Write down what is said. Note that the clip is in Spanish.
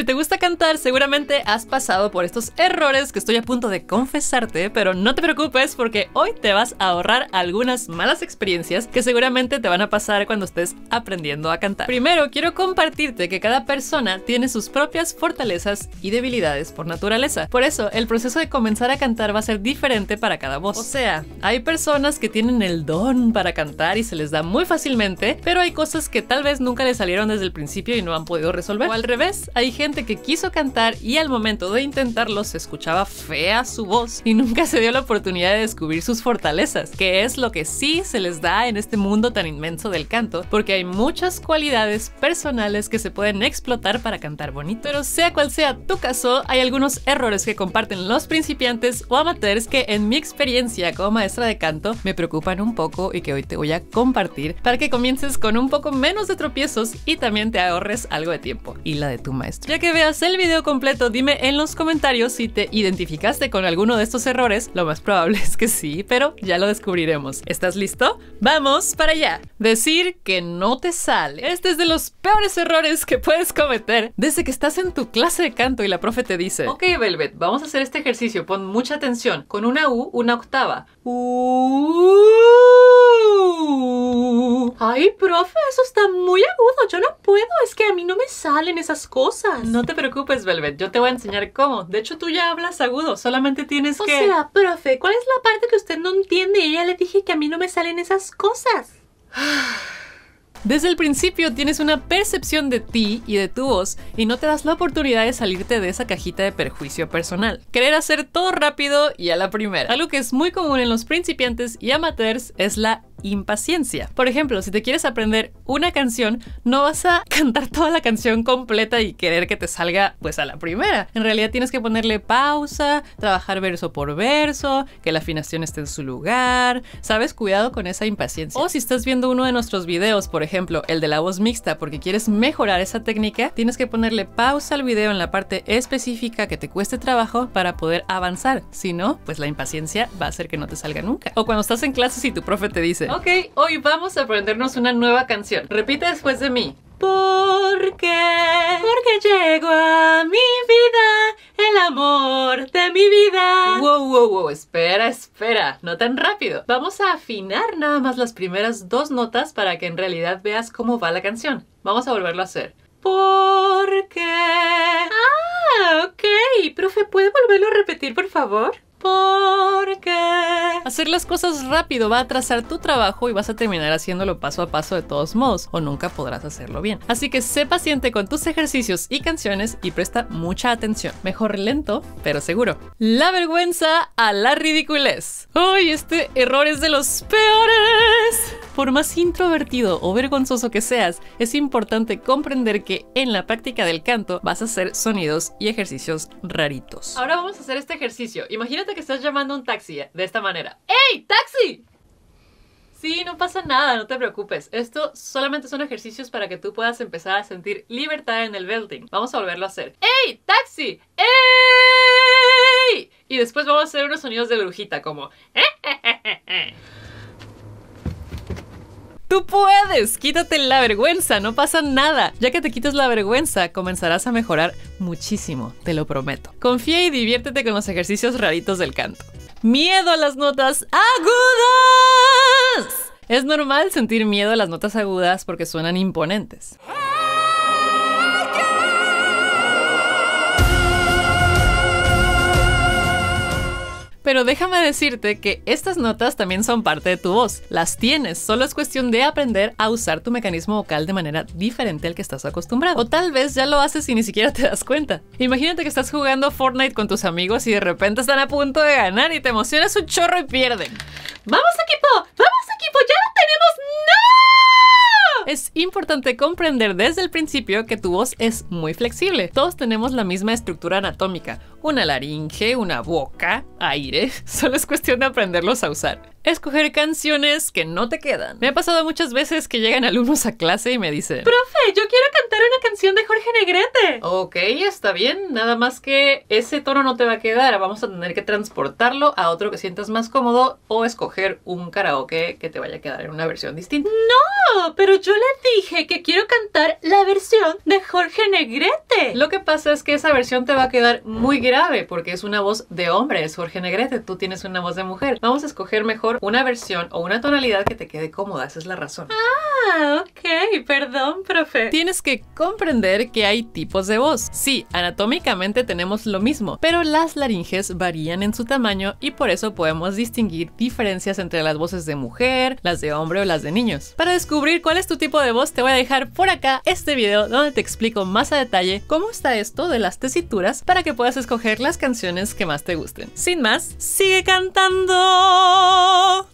Si te gusta cantar, seguramente has pasado por estos errores que estoy a punto de confesarte, pero no te preocupes porque hoy te vas a ahorrar algunas malas experiencias que seguramente te van a pasar cuando estés aprendiendo a cantar. Primero, quiero compartirte que cada persona tiene sus propias fortalezas y debilidades por naturaleza. Por eso, el proceso de comenzar a cantar va a ser diferente para cada voz. O sea, hay personas que tienen el don para cantar y se les da muy fácilmente, pero hay cosas que tal vez nunca les salieron desde el principio y no han podido resolver. O al revés, hay gente que quiso cantar y al momento de intentarlo se escuchaba fea su voz y nunca se dio la oportunidad de descubrir sus fortalezas, que es lo que sí se les da en este mundo tan inmenso del canto, porque hay muchas cualidades personales que se pueden explotar para cantar bonito. Pero sea cual sea tu caso, hay algunos errores que comparten los principiantes o amateurs que en mi experiencia como maestra de canto me preocupan un poco y que hoy te voy a compartir para que comiences con un poco menos de tropiezos y también te ahorres algo de tiempo y la de tu maestro que veas el video completo, dime en los comentarios si te identificaste con alguno de estos errores. Lo más probable es que sí, pero ya lo descubriremos. ¿Estás listo? ¡Vamos para allá! Decir que no te sale. Este es de los peores errores que puedes cometer desde que estás en tu clase de canto y la profe te dice: Ok, Velvet, vamos a hacer este ejercicio. Pon mucha atención. Con una U, una octava. Uh, Ay, profe, eso está muy agudo. Yo no puedo. Es que a mí no me salen esas cosas. No te preocupes, Velvet. Yo te voy a enseñar cómo. De hecho, tú ya hablas agudo. Solamente tienes que... O sea, profe, ¿cuál es la parte que usted no entiende? Y ya le dije que a mí no me salen esas cosas. Desde el principio tienes una percepción de ti y de tu voz y no te das la oportunidad de salirte de esa cajita de perjuicio personal. Querer hacer todo rápido y a la primera. Algo que es muy común en los principiantes y amateurs es la impaciencia. Por ejemplo, si te quieres aprender una canción, no vas a cantar toda la canción completa y querer que te salga pues a la primera. En realidad tienes que ponerle pausa, trabajar verso por verso, que la afinación esté en su lugar, ¿sabes? Cuidado con esa impaciencia. O si estás viendo uno de nuestros videos, por ejemplo, el de la voz mixta, porque quieres mejorar esa técnica, tienes que ponerle pausa al video en la parte específica que te cueste trabajo para poder avanzar. Si no, pues la impaciencia va a hacer que no te salga nunca. O cuando estás en clases y tu profe te dice, Ok, hoy vamos a aprendernos una nueva canción. Repite después de mí. ¿Por qué? Porque llegó a mi vida el amor de mi vida. Wow, wow, wow, espera, espera, no tan rápido. Vamos a afinar nada más las primeras dos notas para que en realidad veas cómo va la canción. Vamos a volverlo a hacer. ¿Por qué? Ah, ok. Profe, ¿puede volverlo a repetir, por favor? porque hacer las cosas rápido va a atrasar tu trabajo y vas a terminar haciéndolo paso a paso de todos modos o nunca podrás hacerlo bien. Así que sé paciente con tus ejercicios y canciones y presta mucha atención. Mejor lento, pero seguro. La vergüenza a la ridiculez. ¡Ay, este error es de los peores! Por más introvertido o vergonzoso que seas, es importante comprender que en la práctica del canto vas a hacer sonidos y ejercicios raritos. Ahora vamos a hacer este ejercicio. Imagínate que estás llamando a un taxi ¿eh? de esta manera. ¡Ey, taxi! Sí, no pasa nada, no te preocupes. Esto solamente son ejercicios para que tú puedas empezar a sentir libertad en el belting. Vamos a volverlo a hacer. ¡Ey, taxi! ¡Ey! Y después vamos a hacer unos sonidos de brujita como... ¡Eh, eh, eh Tú puedes, quítate la vergüenza, no pasa nada. Ya que te quites la vergüenza, comenzarás a mejorar muchísimo, te lo prometo. Confía y diviértete con los ejercicios raritos del canto. Miedo a las notas agudas. Es normal sentir miedo a las notas agudas porque suenan imponentes. Pero déjame decirte que estas notas también son parte de tu voz. Las tienes, solo es cuestión de aprender a usar tu mecanismo vocal de manera diferente al que estás acostumbrado. O tal vez ya lo haces y ni siquiera te das cuenta. Imagínate que estás jugando Fortnite con tus amigos y de repente están a punto de ganar y te emocionas un chorro y pierden. ¡Vamos equipo! ¡Vamos equipo! ¡Ya lo tenemos! ¡No! importante comprender desde el principio que tu voz es muy flexible. Todos tenemos la misma estructura anatómica, una laringe, una boca, aire, solo es cuestión de aprenderlos a usar. Escoger canciones que no te quedan. Me ha pasado muchas veces que llegan alumnos a clase y me dicen, profe, yo quiero cantar una canción de Jorge Negrete. Ok, está bien, nada más que ese tono no te va a quedar, vamos a tener que transportarlo a otro que sientas más cómodo o escoger un karaoke que te vaya a quedar en una versión distinta. No, pero yo le dije que quiero cantar la versión de Jorge Negrete. Lo que pasa es que esa versión te va a quedar muy grave porque es una voz de hombre, es Jorge Negrete, tú tienes una voz de mujer. Vamos a escoger mejor una versión o una tonalidad que te quede cómoda, esa es la razón. Ah. Ah, ok, perdón, profe. Tienes que comprender que hay tipos de voz. Sí, anatómicamente tenemos lo mismo, pero las laringes varían en su tamaño y por eso podemos distinguir diferencias entre las voces de mujer, las de hombre o las de niños. Para descubrir cuál es tu tipo de voz, te voy a dejar por acá este video donde te explico más a detalle cómo está esto de las tesituras para que puedas escoger las canciones que más te gusten. Sin más, sigue cantando.